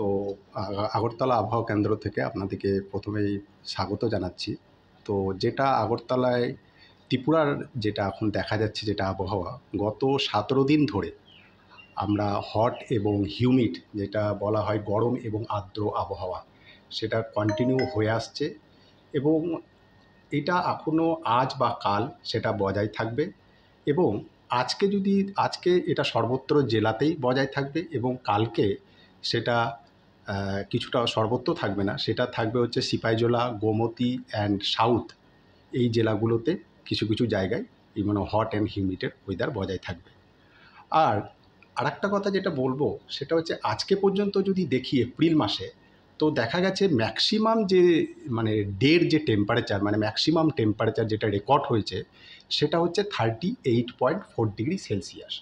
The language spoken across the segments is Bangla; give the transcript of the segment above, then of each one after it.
তো আগরতলা আবহাওয়া কেন্দ্র থেকে আপনাদেরকে প্রথমেই স্বাগত জানাচ্ছি তো যেটা আগরতলায় ত্রিপুরার যেটা এখন দেখা যাচ্ছে যেটা আবহাওয়া গত সতেরো দিন ধরে আমরা হট এবং হিউমিড যেটা বলা হয় গরম এবং আর্দ্র আবহাওয়া সেটা কন্টিনিউ হয়ে আসছে এবং এটা এখনও আজ বা কাল সেটা বজায় থাকবে এবং আজকে যদি আজকে এটা সর্বত্র জেলাতেই বজায় থাকবে এবং কালকে সেটা কিছুটা সর্বত্র থাকবে না সেটা থাকবে হচ্ছে সিপাইজোলা গোমতি অ্যান্ড সাউথ এই জেলাগুলোতে কিছু কিছু জায়গায় এই মানে হট অ্যান্ড হিউমিডের ওয়েদার বজায় থাকবে আর আরেকটা কথা যেটা বলবো সেটা হচ্ছে আজকে পর্যন্ত যদি দেখি এপ্রিল মাসে তো দেখা গেছে ম্যাক্সিমাম যে মানে ডের যে টেম্পারেচার মানে ম্যাক্সিমাম টেম্পারেচার যেটা রেকর্ড হয়েছে সেটা হচ্ছে thirty eight point four degree Celsius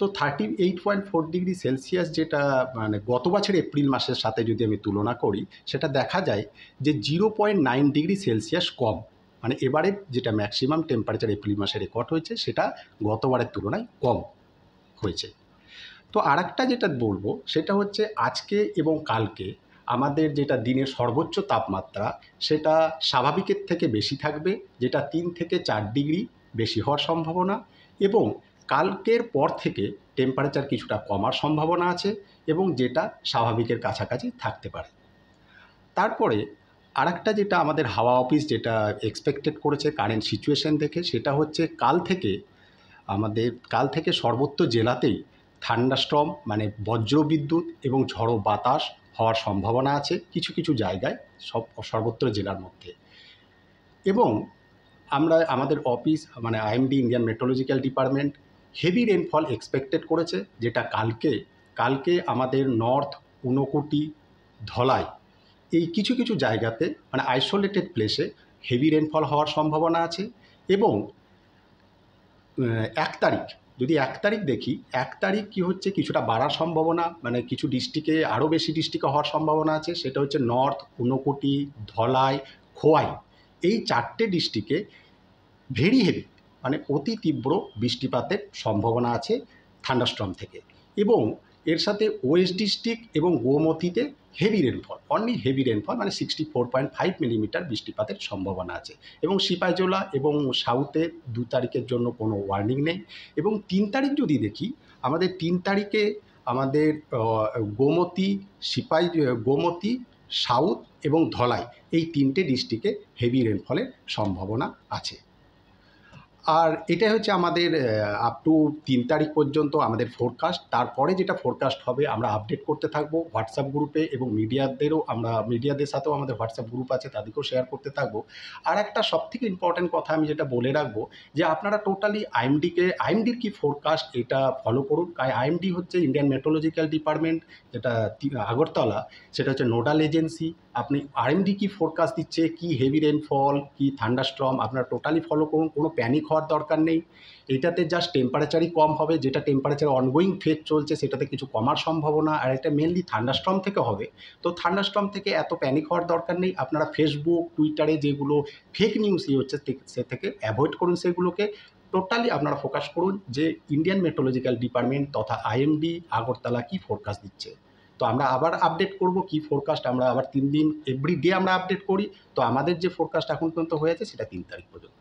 তো thirty eight point four degree Celsius যেটা মানে গত বছর এপ্রিল মাসের সাথে যদি আমি তুলনা করি সেটা দেখা যায় যে zero point nine degree Celsius কম মানে এবারে যেটা ম্যাক্সিমাম টেম্পারেচার এপ্রিল মাসে রেকর্ড হয়েছে সেটা গতবারের তুলনায় কম হয়েছে তো আর যেটা বলবো সেটা হচ্ছে আজকে এবং কালকে আমাদের যেটা দিনের সর্বোচ্চ তাপমাত্রা সেটা স্বাভাবিকের থেকে বেশি থাকবে যেটা তিন থেকে চার ডিগ্রি বেশি হওয়ার সম্ভাবনা এবং কালকের পর থেকে টেম্পারেচার কিছুটা কমার সম্ভাবনা আছে এবং যেটা স্বাভাবিকের কাছাকাছি থাকতে পারে তারপরে আরেকটা যেটা আমাদের হাওয়া অফিস যেটা এক্সপেক্টেড করেছে কারেন্ট সিচুয়েশন দেখে সেটা হচ্ছে কাল থেকে আমাদের কাল থেকে সর্বত্র জেলাতেই থান্ডাস্ট্রম মানে বজ্রবিদ্যুৎ এবং ঝড়ো বাতাস হওয়ার সম্ভাবনা আছে কিছু কিছু জায়গায় সব সর্বত্র জেলার মধ্যে এবং আমরা আমাদের অফিস মানে IMD Indian meteorological department heavy rainfall expected করেছে যেটা কালকে কালকে আমাদের নর্থ ঊনকোটি ধলাই এই কিছু কিছু জায়গাতে মানে আইসোলেটেড প্লেসে হেভি রেনফল হওয়ার সম্ভাবনা আছে এবং এক তারিখ যদি এক তারিখ দেখি এক তারিখ কি হচ্ছে কিছুটা বাড়ার সম্ভাবনা মানে কিছু ডিস্ট্রিক্টে আরও বেশি ডিস্ট্রিক্টে হওয়ার সম্ভাবনা আছে সেটা হচ্ছে নর্থ ঊনকোটি ধলাই খোয়াই এই চারটে ডিস্ট্রিক্টে ভেরি হেভি মানে অতি তীব্র বৃষ্টিপাতের সম্ভাবনা আছে থান্ডাস্ট্রম থেকে এবং এর সাথে ওয়েস্ট ডিস্ট্রিক্ট এবং গোমতিতে heavy rainfall only heavy rainfall মানে sixty four point five millimetre বৃষ্টিপাতের সম্ভাবনা আছে এবং সিপাইজোলা এবং সাউথে দু তারিখের জন্য কোনো ওয়ার্নিং নেই এবং তিন তারিখ যদি দেখি আমাদের তিন তারিখে আমাদের গোমতি সিপাই গোমতি সাউথ এবং ধলাই এই তিনটে ডিস্ট্রিক্টে হেভি রেনফলের সম্ভাবনা আছে আর এটাই হচ্ছে আমাদের আপ টু তিন তারিখ পর্যন্ত আমাদের ফোরকাস্ট তারপরে যেটা ফোরকাস্ট হবে আমরা আপডেট করতে থাকবো হোয়াটসঅ্যাপ গ্রুপে এবং মিডিয়াদেরও আমরা মিডিয়াদের সাথেও আমাদের হোয়াটসঅ্যাপ গ্রুপ আছে তাদেরকেও শেয়ার করতে থাকবো আর একটা সবথেকে ইম্পর্ট্যান্ট কথা আমি যেটা বলে রাখবো যে আপনারা টোটালি আইএমডিকে আইএমডির কি ফোরকাস্ট এটা ফলো করুন কারণ আইএমডি হচ্ছে ইন্ডিয়ান মেট্রোলজিক্যাল ডিপার্টমেন্ট যেটা আগরতলা সেটা হচ্ছে নোডাল এজেন্সি আপনি আইএমডি কি ফোরকাস্ট দিচ্ছে কি হেভি রেনফল কি স্ট্রম আপনারা টোটালি ফলো করুন কোনো প্যানিক হওয়ার দরকার নেই এটাতে জাস্ট টেম্পারেচারই কম হবে যেটা টেম্পারেচার অনগোয়িং ফেজ চলছে সেটাতে কিছু কমার সম্ভাবনা আর এটা মেনলি থান্ডারস্ট্রম থেকে হবে তো থান্ডারস্ট্রম থেকে এত প্যানিক হওয়ার দরকার নেই আপনারা ফেসবুক টুইটারে যেগুলো ফেক নিউজ ইয়ে হচ্ছে সে থেকে অ্যাভয়েড করুন সেগুলোকে টোটালি আপনারা ফোকাস করুন যে ইন্ডিয়ান মেট্রোলজিক্যাল ডিপার্টমেন্ট তথা আইএমডি আগরতলা কি ফোরকাস্ট দিচ্ছে তো আমরা আবার আপডেট করব কি ফোরকাস্ট আমরা আবার তিন দিন এভরি ডে আমরা আপডেট করি তো আমাদের যে ফোরকাস্ট এখন পর্যন্ত হয়েছে সেটা তিন তারিখ পর্যন্ত